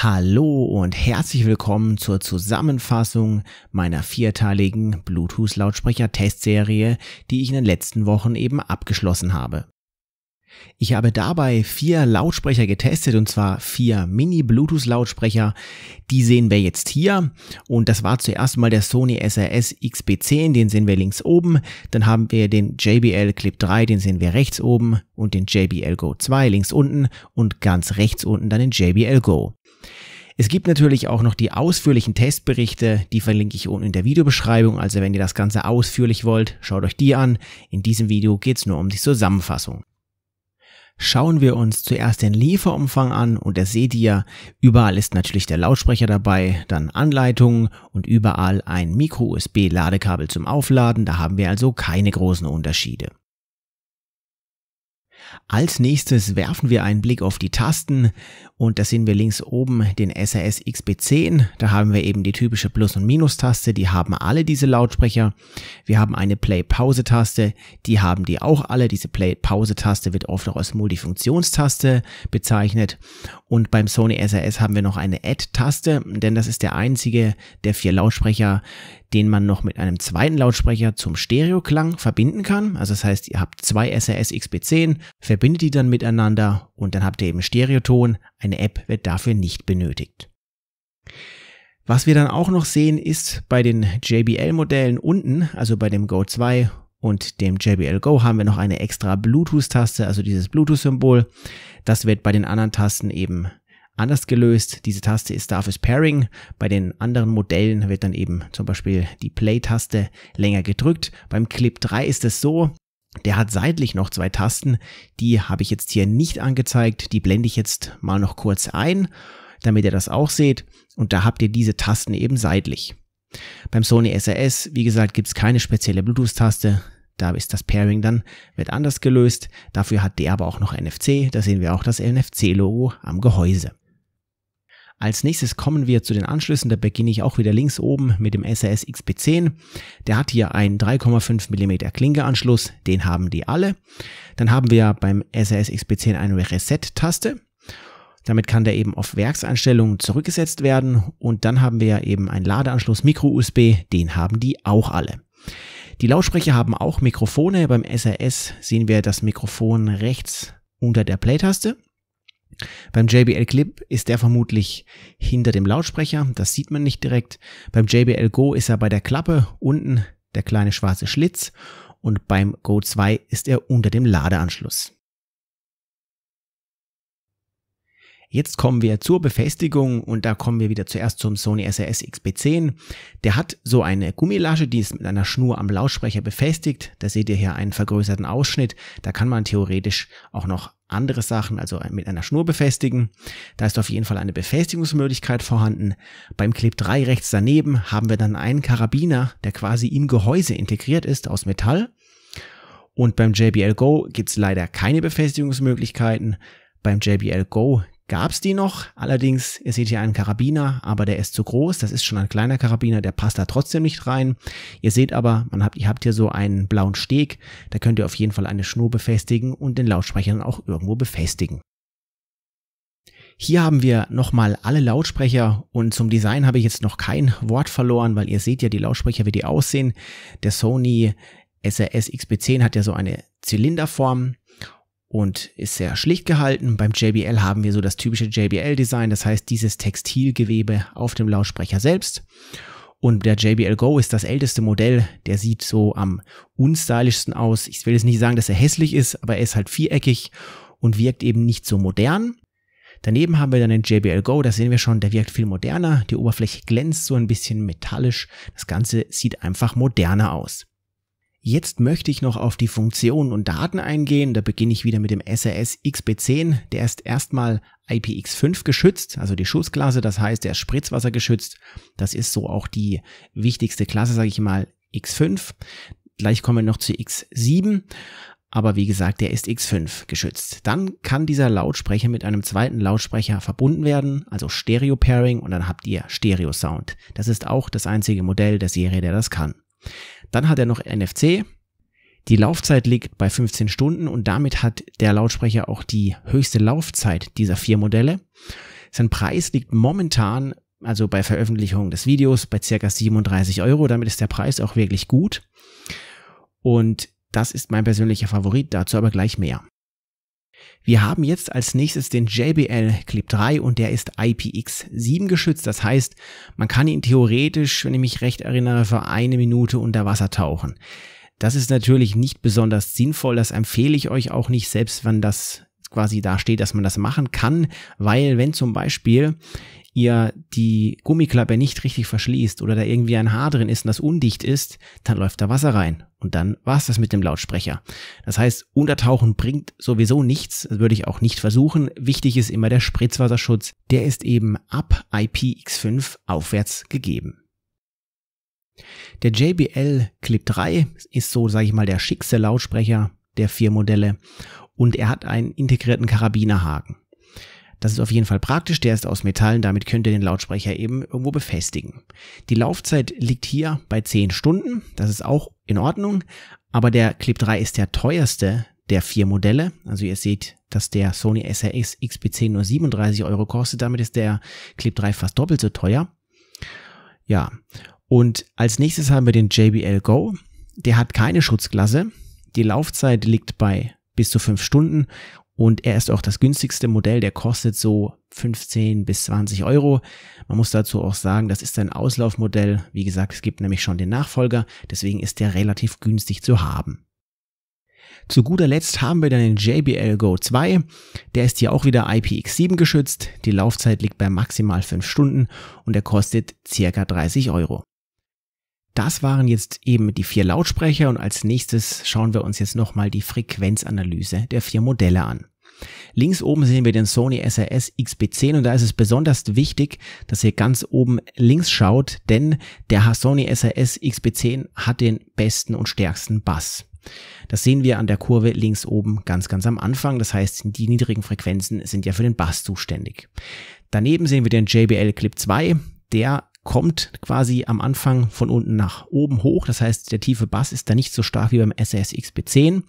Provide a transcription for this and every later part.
Hallo und herzlich willkommen zur Zusammenfassung meiner vierteiligen Bluetooth-Lautsprecher-Testserie, die ich in den letzten Wochen eben abgeschlossen habe. Ich habe dabei vier Lautsprecher getestet und zwar vier Mini-Bluetooth-Lautsprecher. Die sehen wir jetzt hier und das war zuerst mal der Sony SRS XB10, den sehen wir links oben. Dann haben wir den JBL Clip 3, den sehen wir rechts oben und den JBL Go 2 links unten und ganz rechts unten dann den JBL Go. Es gibt natürlich auch noch die ausführlichen Testberichte, die verlinke ich unten in der Videobeschreibung, also wenn ihr das Ganze ausführlich wollt, schaut euch die an. In diesem Video geht es nur um die Zusammenfassung. Schauen wir uns zuerst den Lieferumfang an und da seht ihr, überall ist natürlich der Lautsprecher dabei, dann Anleitungen und überall ein Micro-USB-Ladekabel zum Aufladen, da haben wir also keine großen Unterschiede. Als nächstes werfen wir einen Blick auf die Tasten und da sehen wir links oben den SRS XB10. Da haben wir eben die typische Plus- und Minus-Taste, die haben alle diese Lautsprecher. Wir haben eine Play-Pause-Taste, die haben die auch alle. Diese Play-Pause-Taste wird oft auch als Multifunktionstaste bezeichnet. Und beim Sony SRS haben wir noch eine Add-Taste, denn das ist der einzige der vier Lautsprecher, den man noch mit einem zweiten Lautsprecher zum Stereoklang verbinden kann. Also das heißt, ihr habt zwei SRS XB10, verbindet die dann miteinander und dann habt ihr eben Stereoton. Eine App wird dafür nicht benötigt. Was wir dann auch noch sehen, ist bei den JBL-Modellen unten, also bei dem Go 2 und dem JBL Go haben wir noch eine extra Bluetooth-Taste, also dieses Bluetooth-Symbol. Das wird bei den anderen Tasten eben anders gelöst. Diese Taste ist da fürs Pairing. Bei den anderen Modellen wird dann eben zum Beispiel die Play-Taste länger gedrückt. Beim Clip 3 ist es so, der hat seitlich noch zwei Tasten, die habe ich jetzt hier nicht angezeigt, die blende ich jetzt mal noch kurz ein, damit ihr das auch seht und da habt ihr diese Tasten eben seitlich. Beim Sony SRS, wie gesagt, gibt es keine spezielle Bluetooth-Taste, da ist das Pairing dann, wird anders gelöst, dafür hat der aber auch noch NFC, da sehen wir auch das NFC-Logo am Gehäuse. Als nächstes kommen wir zu den Anschlüssen. Da beginne ich auch wieder links oben mit dem SRS XP10. Der hat hier einen 3,5 mm Klinkeanschluss. Den haben die alle. Dann haben wir beim SRS XP10 eine Reset-Taste. Damit kann der eben auf Werkseinstellungen zurückgesetzt werden. Und dann haben wir eben einen Ladeanschluss Micro-USB. Den haben die auch alle. Die Lautsprecher haben auch Mikrofone. Beim SRS sehen wir das Mikrofon rechts unter der Play-Taste. Beim JBL Clip ist der vermutlich hinter dem Lautsprecher, das sieht man nicht direkt. Beim JBL Go ist er bei der Klappe unten der kleine schwarze Schlitz und beim Go 2 ist er unter dem Ladeanschluss. Jetzt kommen wir zur Befestigung und da kommen wir wieder zuerst zum Sony SRS XB10. Der hat so eine Gummilasche, die ist mit einer Schnur am Lautsprecher befestigt. Da seht ihr hier einen vergrößerten Ausschnitt. Da kann man theoretisch auch noch andere Sachen, also mit einer Schnur befestigen. Da ist auf jeden Fall eine Befestigungsmöglichkeit vorhanden. Beim Clip 3 rechts daneben haben wir dann einen Karabiner, der quasi im Gehäuse integriert ist aus Metall. Und beim JBL Go gibt es leider keine Befestigungsmöglichkeiten. Beim JBL Go gab es die noch. Allerdings, ihr seht hier einen Karabiner, aber der ist zu groß. Das ist schon ein kleiner Karabiner, der passt da trotzdem nicht rein. Ihr seht aber, man habt, ihr habt hier so einen blauen Steg. Da könnt ihr auf jeden Fall eine Schnur befestigen und den Lautsprecher dann auch irgendwo befestigen. Hier haben wir nochmal alle Lautsprecher und zum Design habe ich jetzt noch kein Wort verloren, weil ihr seht ja die Lautsprecher, wie die aussehen. Der Sony SRS XB10 hat ja so eine Zylinderform und ist sehr schlicht gehalten. Beim JBL haben wir so das typische JBL-Design, das heißt dieses Textilgewebe auf dem Lautsprecher selbst. Und der JBL Go ist das älteste Modell, der sieht so am unstylischsten aus. Ich will jetzt nicht sagen, dass er hässlich ist, aber er ist halt viereckig und wirkt eben nicht so modern. Daneben haben wir dann den JBL Go, das sehen wir schon, der wirkt viel moderner. Die Oberfläche glänzt so ein bisschen metallisch. Das Ganze sieht einfach moderner aus. Jetzt möchte ich noch auf die Funktionen und Daten eingehen. Da beginne ich wieder mit dem SRS XB10. Der ist erstmal IPX5 geschützt, also die Schutzklasse. Das heißt, der ist Spritzwasser geschützt. Das ist so auch die wichtigste Klasse, sage ich mal, X5. Gleich kommen wir noch zu X7. Aber wie gesagt, der ist X5 geschützt. Dann kann dieser Lautsprecher mit einem zweiten Lautsprecher verbunden werden, also Stereo-Pairing, und dann habt ihr Stereo-Sound. Das ist auch das einzige Modell der Serie, der das kann. Dann hat er noch NFC. Die Laufzeit liegt bei 15 Stunden und damit hat der Lautsprecher auch die höchste Laufzeit dieser vier Modelle. Sein Preis liegt momentan, also bei Veröffentlichung des Videos, bei circa 37 Euro. Damit ist der Preis auch wirklich gut. Und das ist mein persönlicher Favorit, dazu aber gleich mehr. Wir haben jetzt als nächstes den JBL Clip 3 und der ist IPX7 geschützt. Das heißt, man kann ihn theoretisch, wenn ich mich recht erinnere, für eine Minute unter Wasser tauchen. Das ist natürlich nicht besonders sinnvoll. Das empfehle ich euch auch nicht, selbst wenn das quasi da steht, dass man das machen kann, weil wenn zum Beispiel ihr die Gummiklappe nicht richtig verschließt oder da irgendwie ein Haar drin ist und das undicht ist, dann läuft da Wasser rein. Und dann war's das mit dem Lautsprecher. Das heißt, Untertauchen bringt sowieso nichts, das würde ich auch nicht versuchen. Wichtig ist immer der Spritzwasserschutz. Der ist eben ab IPX5 aufwärts gegeben. Der JBL Clip 3 ist so, sage ich mal, der schickste Lautsprecher der vier Modelle und er hat einen integrierten Karabinerhaken. Das ist auf jeden Fall praktisch, der ist aus Metall, und damit könnt ihr den Lautsprecher eben irgendwo befestigen. Die Laufzeit liegt hier bei 10 Stunden, das ist auch in Ordnung, aber der Clip 3 ist der teuerste der vier Modelle. Also ihr seht, dass der Sony SRX XPC nur 37 Euro kostet, damit ist der Clip 3 fast doppelt so teuer. Ja, und als nächstes haben wir den JBL Go. Der hat keine Schutzklasse. Die Laufzeit liegt bei bis zu 5 Stunden und er ist auch das günstigste Modell, der kostet so 15 bis 20 Euro. Man muss dazu auch sagen, das ist ein Auslaufmodell. Wie gesagt, es gibt nämlich schon den Nachfolger, deswegen ist der relativ günstig zu haben. Zu guter Letzt haben wir dann den JBL Go 2. Der ist hier auch wieder IPX7 geschützt. Die Laufzeit liegt bei maximal 5 Stunden und er kostet circa 30 Euro. Das waren jetzt eben die vier Lautsprecher und als nächstes schauen wir uns jetzt nochmal die Frequenzanalyse der vier Modelle an. Links oben sehen wir den Sony SRS XB10 und da ist es besonders wichtig, dass ihr ganz oben links schaut, denn der Sony SRS XB10 hat den besten und stärksten Bass. Das sehen wir an der Kurve links oben ganz, ganz am Anfang. Das heißt, die niedrigen Frequenzen sind ja für den Bass zuständig. Daneben sehen wir den JBL Clip 2. Der kommt quasi am Anfang von unten nach oben hoch. Das heißt, der tiefe Bass ist da nicht so stark wie beim SAS XP10.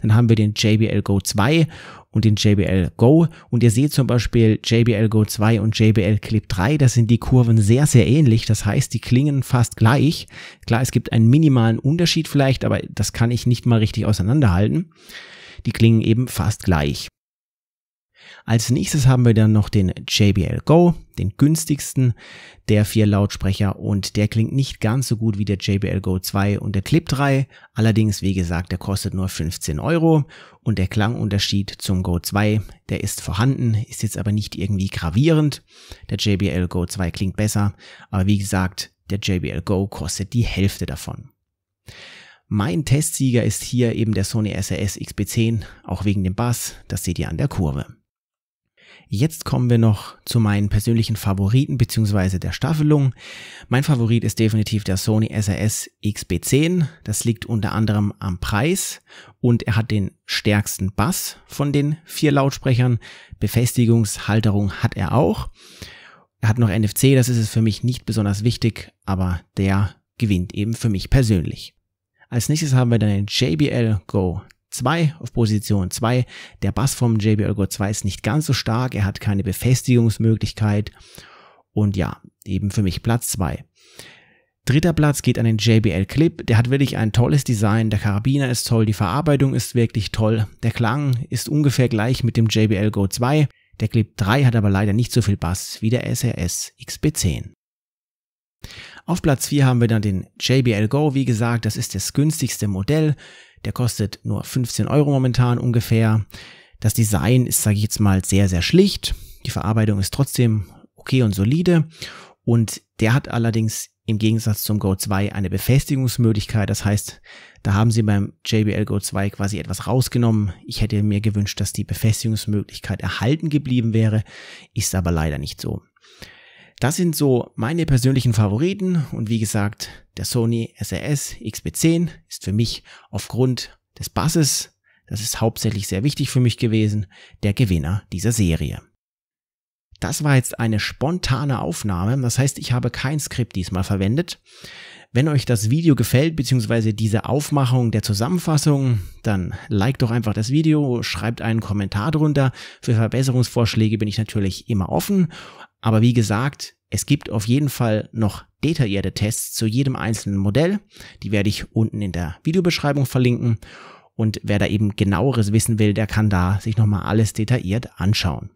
Dann haben wir den JBL Go 2 und den JBL Go. Und ihr seht zum Beispiel JBL Go 2 und JBL Clip 3, das sind die Kurven sehr, sehr ähnlich. Das heißt, die klingen fast gleich. Klar, es gibt einen minimalen Unterschied vielleicht, aber das kann ich nicht mal richtig auseinanderhalten. Die klingen eben fast gleich. Als nächstes haben wir dann noch den JBL Go, den günstigsten der vier Lautsprecher und der klingt nicht ganz so gut wie der JBL Go 2 und der Clip 3. Allerdings, wie gesagt, der kostet nur 15 Euro und der Klangunterschied zum Go 2, der ist vorhanden, ist jetzt aber nicht irgendwie gravierend. Der JBL Go 2 klingt besser, aber wie gesagt, der JBL Go kostet die Hälfte davon. Mein Testsieger ist hier eben der Sony SRS XB10, auch wegen dem Bass, das seht ihr an der Kurve. Jetzt kommen wir noch zu meinen persönlichen Favoriten beziehungsweise der Staffelung. Mein Favorit ist definitiv der Sony SRS XB10. Das liegt unter anderem am Preis und er hat den stärksten Bass von den vier Lautsprechern. Befestigungshalterung hat er auch. Er hat noch NFC, das ist es für mich nicht besonders wichtig, aber der gewinnt eben für mich persönlich. Als nächstes haben wir dann den JBL Go 2 auf Position 2. Der Bass vom JBL Go 2 ist nicht ganz so stark, er hat keine Befestigungsmöglichkeit und ja, eben für mich Platz 2. Dritter Platz geht an den JBL Clip. Der hat wirklich ein tolles Design. Der Karabiner ist toll, die Verarbeitung ist wirklich toll. Der Klang ist ungefähr gleich mit dem JBL Go 2. Der Clip 3 hat aber leider nicht so viel Bass wie der SRS xb 10 Auf Platz 4 haben wir dann den JBL Go. Wie gesagt, das ist das günstigste Modell. Der kostet nur 15 Euro momentan ungefähr. Das Design ist, sage ich jetzt mal, sehr, sehr schlicht. Die Verarbeitung ist trotzdem okay und solide. Und der hat allerdings im Gegensatz zum Go 2 eine Befestigungsmöglichkeit. Das heißt, da haben sie beim JBL Go 2 quasi etwas rausgenommen. Ich hätte mir gewünscht, dass die Befestigungsmöglichkeit erhalten geblieben wäre. Ist aber leider nicht so. Das sind so meine persönlichen Favoriten und wie gesagt, der Sony SRS XB10 ist für mich aufgrund des Basses, das ist hauptsächlich sehr wichtig für mich gewesen, der Gewinner dieser Serie. Das war jetzt eine spontane Aufnahme, das heißt, ich habe kein Skript diesmal verwendet. Wenn euch das Video gefällt, beziehungsweise diese Aufmachung der Zusammenfassung, dann liked doch einfach das Video, schreibt einen Kommentar drunter. Für Verbesserungsvorschläge bin ich natürlich immer offen. Aber wie gesagt, es gibt auf jeden Fall noch detaillierte Tests zu jedem einzelnen Modell. Die werde ich unten in der Videobeschreibung verlinken. Und wer da eben genaueres wissen will, der kann da sich nochmal alles detailliert anschauen.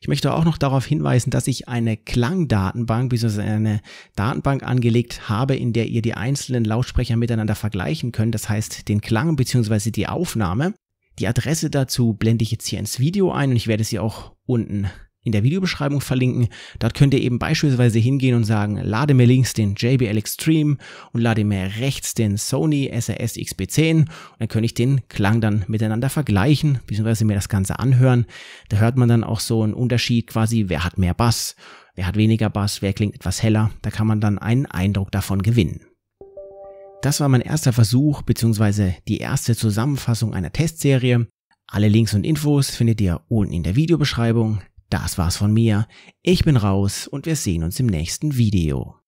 Ich möchte auch noch darauf hinweisen, dass ich eine Klangdatenbank bzw. eine Datenbank angelegt habe, in der ihr die einzelnen Lautsprecher miteinander vergleichen könnt. Das heißt, den Klang bzw. die Aufnahme. Die Adresse dazu blende ich jetzt hier ins Video ein und ich werde sie auch unten in der Videobeschreibung verlinken. Dort könnt ihr eben beispielsweise hingehen und sagen, lade mir links den JBL Extreme und lade mir rechts den Sony SRS XB10. Und dann könnte ich den Klang dann miteinander vergleichen, beziehungsweise mir das Ganze anhören. Da hört man dann auch so einen Unterschied quasi, wer hat mehr Bass, wer hat weniger Bass, wer klingt etwas heller. Da kann man dann einen Eindruck davon gewinnen. Das war mein erster Versuch, beziehungsweise die erste Zusammenfassung einer Testserie. Alle Links und Infos findet ihr unten in der Videobeschreibung. Das war's von mir. Ich bin raus und wir sehen uns im nächsten Video.